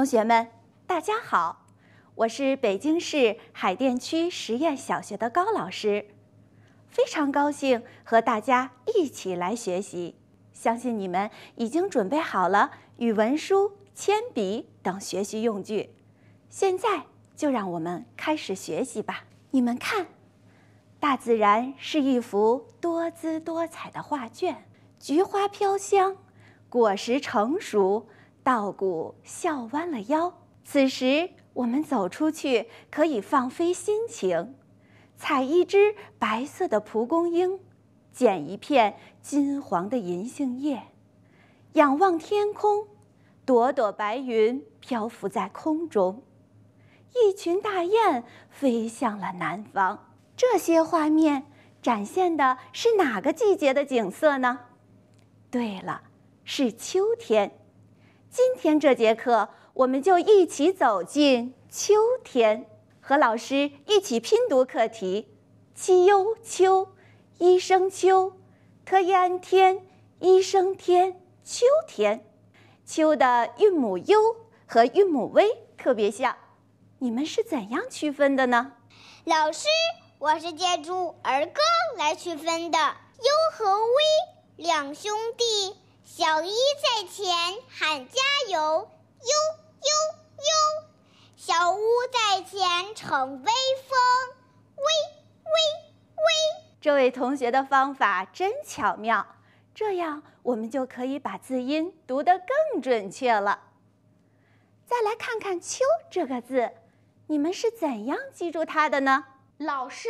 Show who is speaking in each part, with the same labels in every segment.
Speaker 1: 同学们，大家好！我是北京市海淀区实验小学的高老师，非常高兴和大家一起来学习。相信你们已经准备好了语文书、铅笔等学习用具。现在就让我们开始学习吧。你们看，大自然是一幅多姿多彩的画卷，菊花飘香，果实成熟。稻谷笑弯了腰。此时，我们走出去可以放飞心情，采一只白色的蒲公英，捡一片金黄的银杏叶，仰望天空，朵朵白云漂浮在空中，一群大雁飞向了南方。这些画面展现的是哪个季节的景色呢？对了，是秋天。今天这节课，我们就一起走进秋天，和老师一起拼读课题 “qiu 秋”，一声“秋 ”，tian 天，一声“天”，秋天。秋的韵母 u 和韵母 v 特别像，你们是怎样区分的呢？
Speaker 2: 老师，我是借助儿歌来区分的。u 和 v 两兄弟。小一在前喊加油，呦呦呦！小乌在前逞威风，威威
Speaker 1: 威！这位同学的方法真巧妙，这样我们就可以把字音读得更准确了。再来看看“秋”这个字，你们是怎样记住它的呢？
Speaker 3: 老师，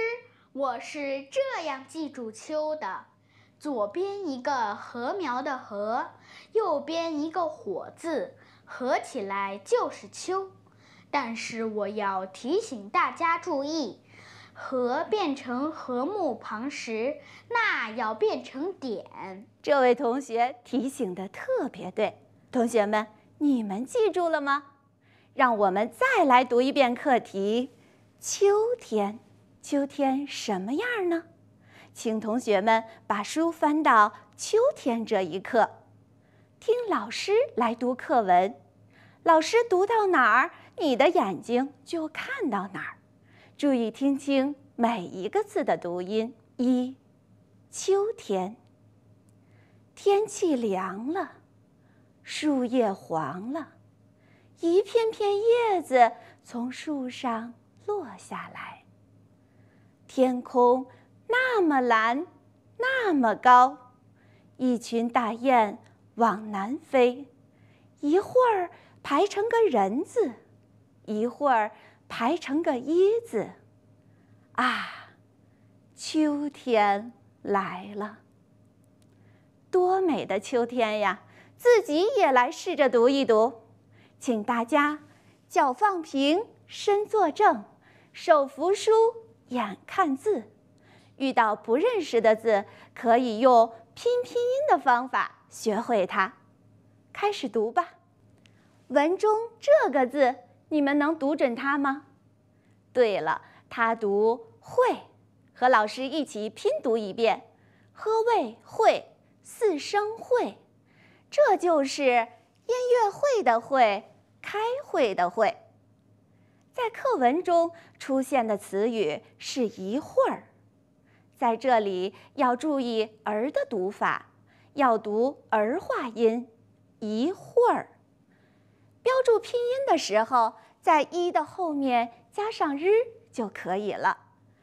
Speaker 3: 我是这样记住“秋”的。左边一个禾苗的“禾”，右边一个火字，合起来就是“秋”。但是我要提醒大家注意，“禾”变成禾木旁时，捺要变成点。
Speaker 1: 这位同学提醒的特别对。同学们，你们记住了吗？让我们再来读一遍课题：秋天。秋天什么样呢？请同学们把书翻到《秋天》这一课，听老师来读课文。老师读到哪儿，你的眼睛就看到哪儿，注意听清每一个字的读音。一，秋天，天气凉了，树叶黄了，一片片叶子从树上落下来，天空。那么蓝，那么高，一群大雁往南飞，一会儿排成个人字，一会儿排成个一字。啊，秋天来了，多美的秋天呀！自己也来试着读一读，请大家脚放平，身坐正，手扶书，眼看字。遇到不认识的字，可以用拼拼音的方法学会它。开始读吧。文中这个字，你们能读准它吗？对了，它读会。和老师一起拼读一遍，h u i 会四声会，这就是音乐会的会，开会的会。在课文中出现的词语是一会儿。在这里要注意儿的读法，要读儿化音，一会儿。标注拼音的时候，在一的后面加上日就可以了。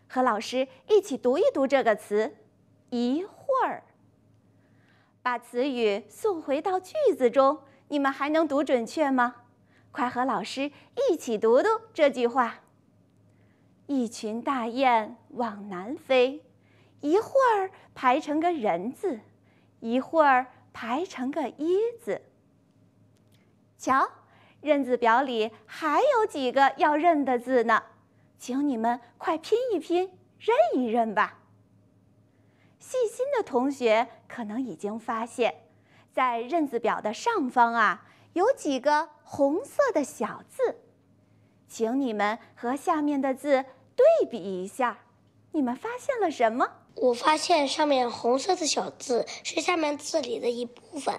Speaker 1: 和老师一起读一读这个词，一会儿。把词语送回到句子中，你们还能读准确吗？快和老师一起读读这句话：一群大雁往南飞。一会儿排成个人字，一会儿排成个一字。瞧，认字表里还有几个要认的字呢，请你们快拼一拼，认一认吧。细心的同学可能已经发现，在认字表的上方啊，有几个红色的小字，请你们和下面的字对比一下，你们发现了什么？我发现上面红色的小字是下面字里的一部分。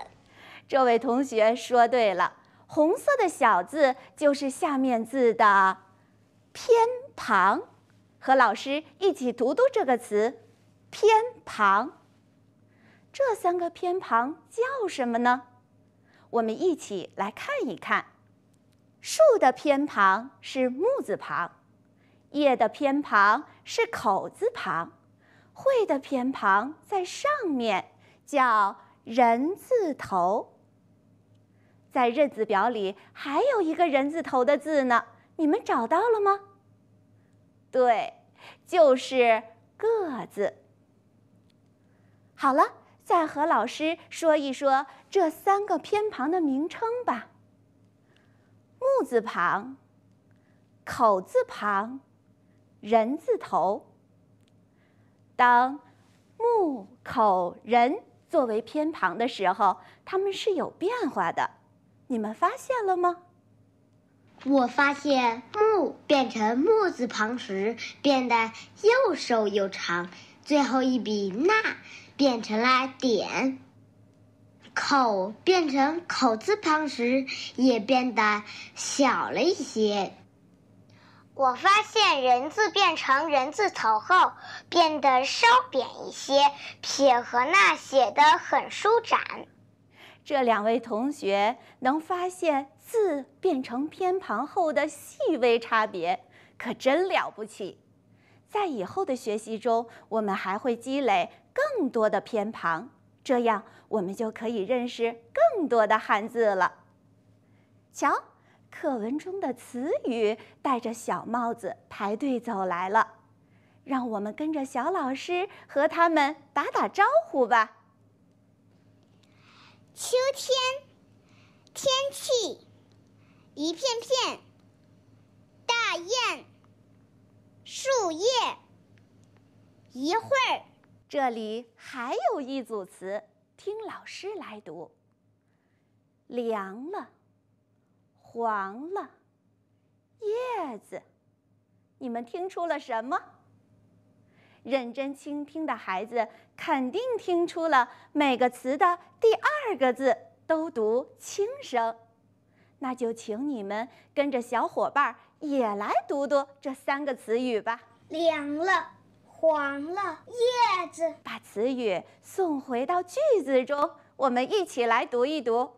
Speaker 1: 这位同学说对了，红色的小字就是下面字的偏旁。和老师一起读读这个词，偏旁。这三个偏旁叫什么呢？我们一起来看一看。树的偏旁是木字旁，叶的偏旁是口字旁。会的偏旁在上面，叫人字头。在认字表里还有一个人字头的字呢，你们找到了吗？对，就是个字。好了，再和老师说一说这三个偏旁的名称吧。木字旁，口字旁，人字头。当“木”“口”“人”作为偏旁的时候，它们是有变化的，你们发现了吗？
Speaker 3: 我发现“木”变成“木”字旁时，变得又瘦又长，最后一笔捺变成了点；“口”变成“口”字旁时，也变得小了一些。
Speaker 2: 我发现“人”字变成“人”字头后变得稍扁一些，撇和捺写得很舒展。这两位同学能发现字
Speaker 1: 变成偏旁后的细微差别，可真了不起！在以后的学习中，我们还会积累更多的偏旁，这样我们就可以认识更多的汉字了。瞧。课文中的词语戴着小帽子排队走来了，让我们跟着小老师和他们打打招呼吧。
Speaker 2: 秋天，天气，一片片，大雁，树叶，一会儿。这里还有一组词，
Speaker 1: 听老师来读。凉了。黄了，叶子，你们听出了什么？认真倾听的孩子肯定听出了每个词的第二个字都读轻声。那就请你们跟着小伙伴也来读读这三个词语吧。凉了，黄了，叶子。把词语送回到句子中，我们一起来读一读，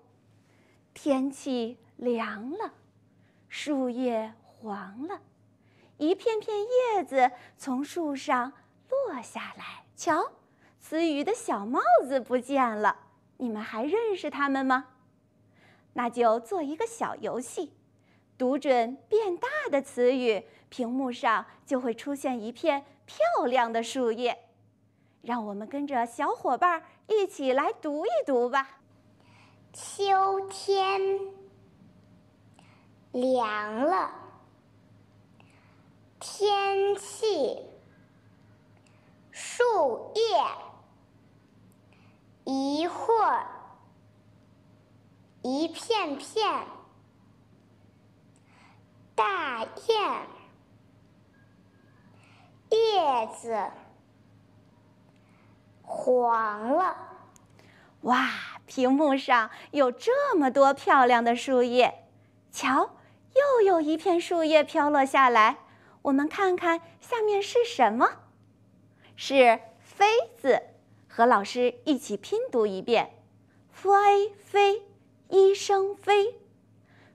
Speaker 1: 天气。凉了，树叶黄了，一片片叶子从树上落下来。瞧，词语的小帽子不见了，你们还认识它们吗？那就做一个小游戏，读准变大的词语，屏幕上就会出现一片漂亮的树叶。让我们跟着小伙伴一起来
Speaker 2: 读一读吧，秋天。凉了，天气，树叶，一会儿，一片片，大雁，叶子黄了，
Speaker 1: 哇！屏幕上有这么多漂亮的树叶，瞧。又有一片树叶飘落下来，我们看看下面是什么？是“飞”字，和老师一起拼读一遍，f a 飞，一声飞。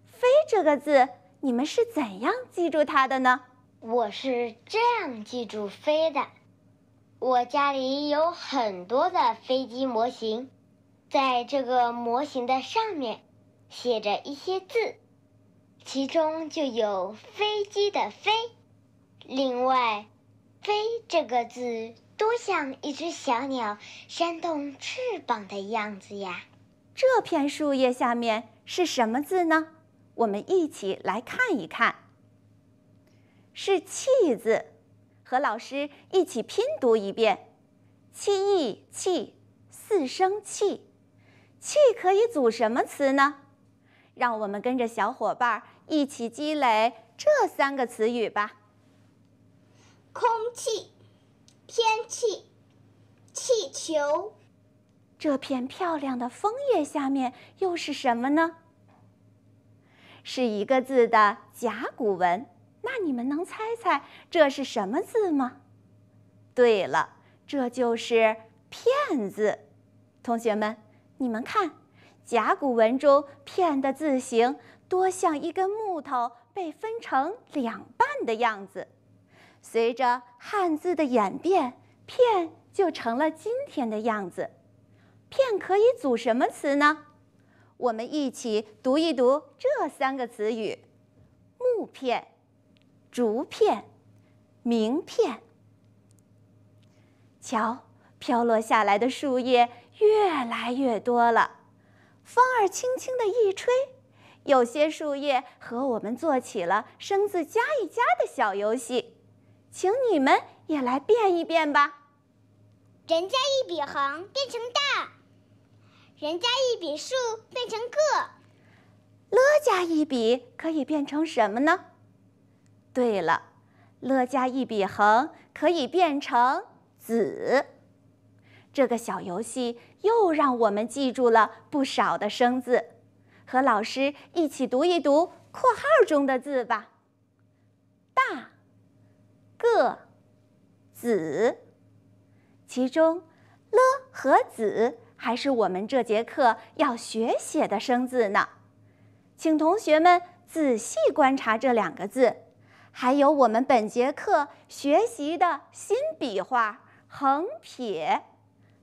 Speaker 1: 飞这
Speaker 3: 个字，你们是怎样记住它的呢？我是这样记住飞的。我家里有很多的飞机模型，在这个模型的上面写着一些字。其中就有飞机的“飞”，另外，“飞”这个字多像一只小鸟扇动翅膀的样子呀！这片树叶下面是什么字呢？我们
Speaker 1: 一起来看一看。是“气”字，和老师一起拼读一遍气意气，四声气。气可以组什么词呢？让我们跟着小伙伴儿。一起积累这三个词语吧：
Speaker 2: 空气、天气、气球。这片
Speaker 1: 漂亮的枫叶下面又是什么呢？是一个字的甲骨文。那你们能猜猜这是什么字吗？对了，这就是“片”字。同学们，你们看，甲骨文中“片”的字形。多像一根木头被分成两半的样子。随着汉字的演变，“片”就成了今天的样子。片可以组什么词呢？我们一起读一读这三个词语：木片、竹片、名片。瞧，飘落下来的树叶越来越多了。风儿轻轻地一吹。有些树叶和我们做起了生字加一加的小游戏，请你们
Speaker 2: 也来变一变吧。人加一笔横变成大，人加一笔竖变成个。
Speaker 1: 了加一笔可以变成什么呢？对了，了加一笔横可以变成子。这个小游戏又让我们记住了不少的生字。和老师一起读一读括号中的字吧。大、个、子，其中“了”和“子”还是我们这节课要学写的生字呢。请同学们仔细观察这两个字，还有我们本节课学习的新笔画——横撇。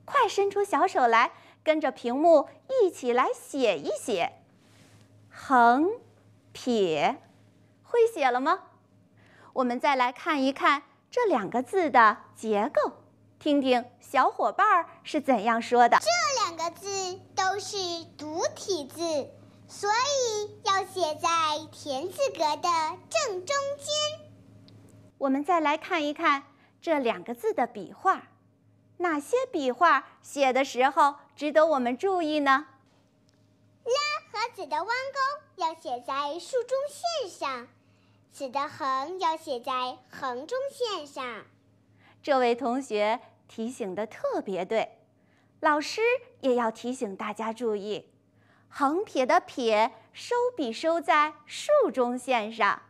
Speaker 1: 快伸出小手来，跟着屏幕一起来写一写。横、撇，会写了吗？我们再来看一看这两个字的结构，听听小伙伴儿是怎样说的。
Speaker 2: 这两个字都是独体字，所以要写在田字格的正中间。
Speaker 1: 我们再来看一看这两个字的笔画，哪些笔画写的时候值得我们注意呢？
Speaker 2: 和子的弯钩要写在竖中线上，子的横要写在横中线上。
Speaker 1: 这位同学提醒的特别对，老师也要提醒大家注意，横撇的撇收笔收在竖中线上，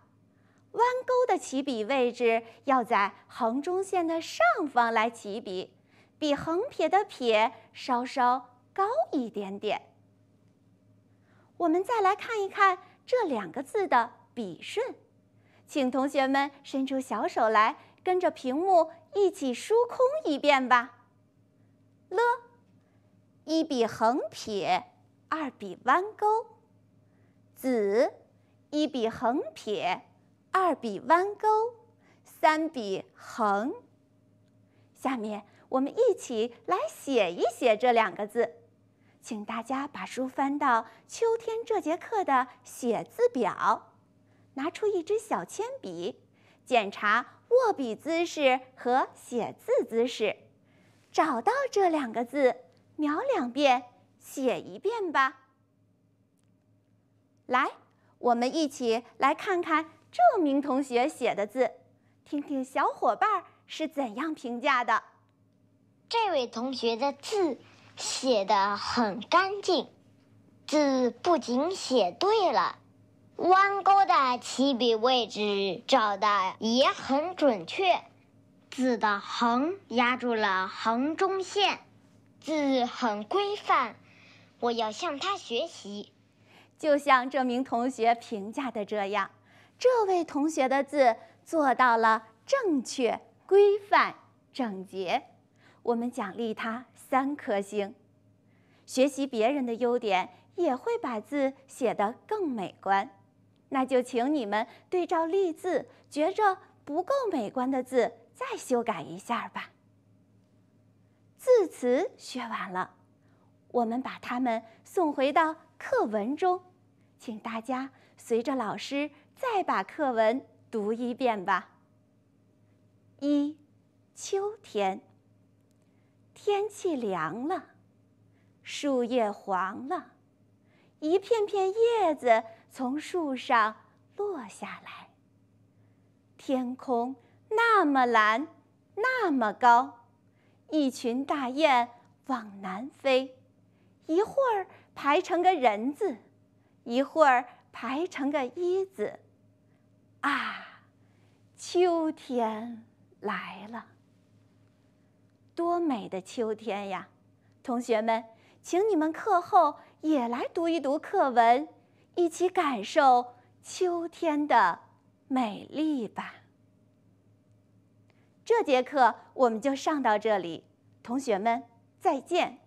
Speaker 1: 弯钩的起笔位置要在横中线的上方来起笔，比横撇的撇稍稍高一点点。我们再来看一看这两个字的笔顺，请同学们伸出小手来，跟着屏幕一起书空一遍吧。了，一笔横撇，二笔弯钩；子，一笔横撇，二笔弯钩，三笔横。下面我们一起来写一写这两个字。请大家把书翻到《秋天》这节课的写字表，拿出一支小铅笔，检查握笔姿势和写字姿势，找到这两个字，描两遍，写一遍吧。来，我们一起来看看这名同学写的字，听听小伙伴是
Speaker 3: 怎样评价的。这位同学的字。写的很干净，字不仅写对了，弯钩的起笔位置找的也很准确，字的横压住了横中线，字很规范，我要向他学习。就像这名同学评价的
Speaker 1: 这样，这位同学的字做到了正确、规范、整洁。我们奖励他三颗星。学习别人的优点，也会把字写得更美观。那就请你们对照例字，觉着不够美观的字再修改一下吧。字词学完了，我们把它们送回到课文中，请大家随着老师再把课文读一遍吧。一，秋天。天气凉了，树叶黄了，一片片叶子从树上落下来。天空那么蓝，那么高，一群大雁往南飞，一会儿排成个人字，一会儿排成个一字。啊，秋天来了。多美的秋天呀！同学们，请你们课后也来读一读课文，一起感受秋天的美丽吧。这节课我们就上到这里，同学们再见。